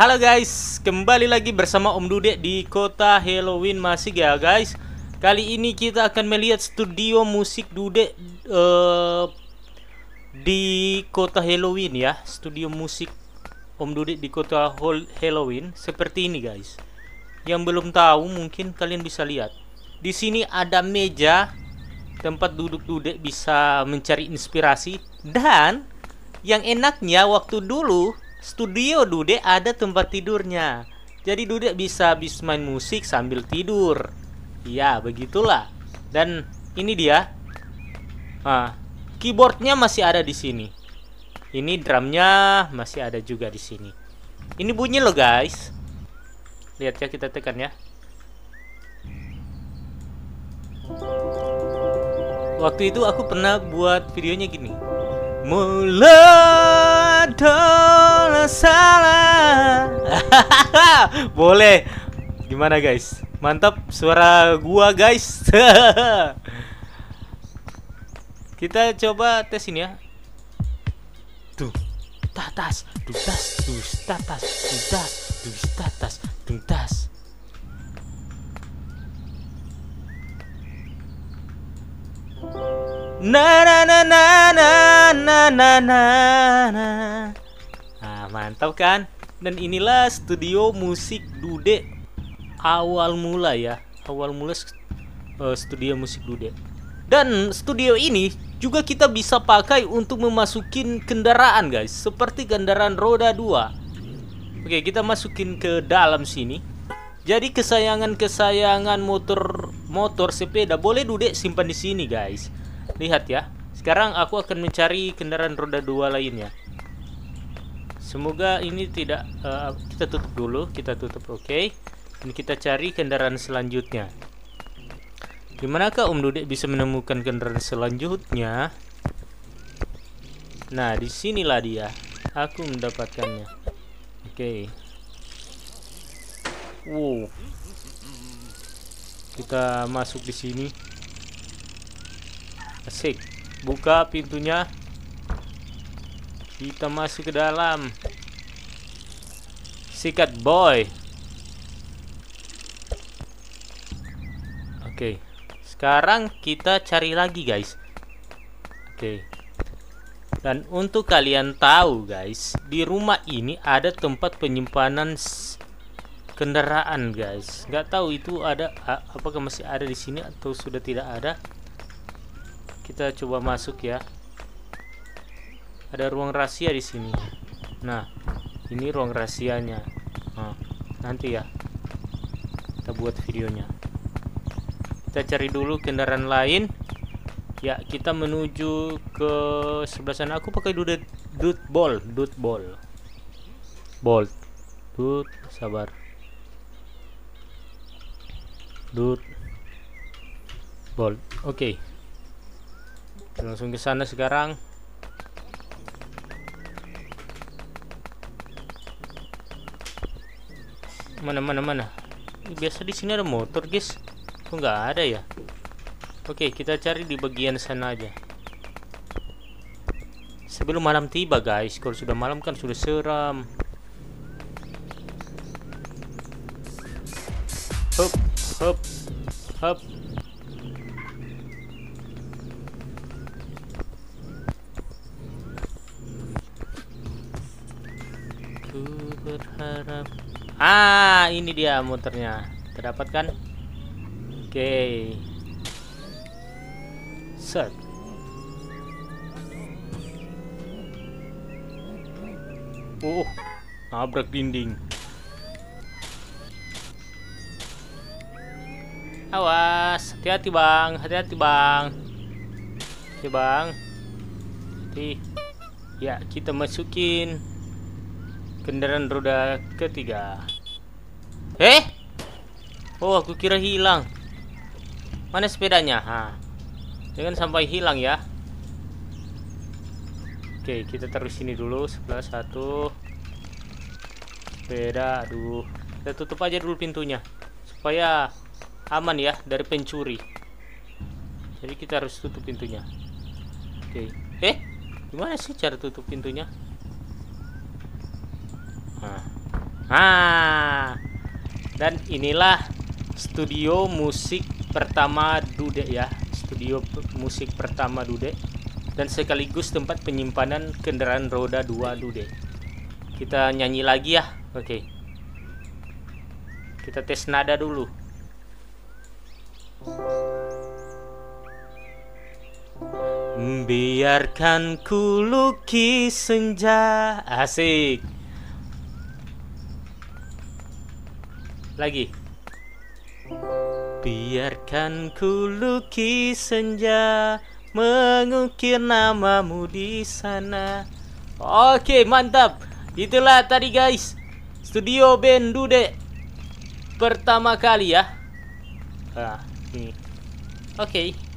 Halo guys, kembali lagi bersama Om Dudek di kota Halloween masih ya guys Kali ini kita akan melihat studio musik Dudek uh, di kota Halloween ya Studio musik Om Dudek di kota Halloween seperti ini guys Yang belum tahu mungkin kalian bisa lihat Di sini ada meja tempat duduk Dudek bisa mencari inspirasi Dan yang enaknya waktu dulu studio Dude ada tempat tidurnya. Jadi Dude bisa habis main musik sambil tidur. Ya, begitulah. Dan ini dia. Nah, keyboardnya masih ada di sini. Ini drumnya masih ada juga di sini. Ini bunyi loh guys. Lihat ya kita tekan ya. Waktu itu aku pernah buat videonya gini. Mulai adalah salah. Boleh. Gimana guys? Mantap suara gua guys. Kita coba tes ini ya. Tuh. Tatas, tutas tutas tatas, tutas tutas tatas, na na na na na na na na na nah mantap kan dan inilah studio musik Dude awal mula ya awal mula uh, studio musik Dude dan studio ini juga kita bisa pakai untuk memasukin kendaraan guys seperti kendaraan roda 2 Oke kita masukin ke dalam sini jadi kesayangan-kesayangan motor motor sepeda boleh dudek simpan di sini guys Lihat ya. Sekarang aku akan mencari kendaraan roda dua lainnya. Semoga ini tidak uh, kita tutup dulu, kita tutup oke. Okay. Dan kita cari kendaraan selanjutnya. kak Om Dudek bisa menemukan kendaraan selanjutnya? Nah, disinilah dia. Aku mendapatkannya. Oke. Okay. Wow. Kita masuk di sini. Asik. Buka pintunya. Kita masuk ke dalam. Sikat boy. Oke. Sekarang kita cari lagi, guys. Oke. Dan untuk kalian tahu, guys, di rumah ini ada tempat penyimpanan kendaraan, guys. Nggak tahu itu ada apakah masih ada di sini atau sudah tidak ada. Kita coba masuk ya. Ada ruang rahasia di sini. Nah, ini ruang rahasianya. Nah, nanti ya. Kita buat videonya. Kita cari dulu kendaraan lain. Ya, kita menuju ke sebelah sana. Aku pakai dudet dut ball, dut ball. Bolt. dud sabar. dud Bolt. Oke. Okay langsung ke sana sekarang mana mana mana biasa di sini ada motor guys kok nggak ada ya oke kita cari di bagian sana aja sebelum malam tiba guys kalau sudah malam kan sudah seram hop hop hop berharap ah ini dia muternya terdapat kan oke okay. set uh nabrak dinding awas hati-hati bang hati-hati bang oke okay, bang hati ya kita masukin Kendaraan roda ketiga. Eh? Oh, aku kira hilang. Mana sepedanya? Ha. Jangan sampai hilang ya. Oke, kita terus sini dulu. Sebelah satu. Sepeda, aduh. Kita tutup aja dulu pintunya. Supaya aman ya dari pencuri. Jadi kita harus tutup pintunya. Oke. Eh, gimana sih cara tutup pintunya? Nah. dan inilah studio musik pertama Dude ya, studio musik pertama Dude dan sekaligus tempat penyimpanan kendaraan roda dua Dude. Kita nyanyi lagi ya, oke. Okay. Kita tes nada dulu. Biarkan ku lukis senja Asik Lagi. Biarkan ku lukis senja mengukir namamu di sana. Oke, mantap. Itulah tadi guys. Studio band Dude pertama kali ya. ah ini. Oke. Okay.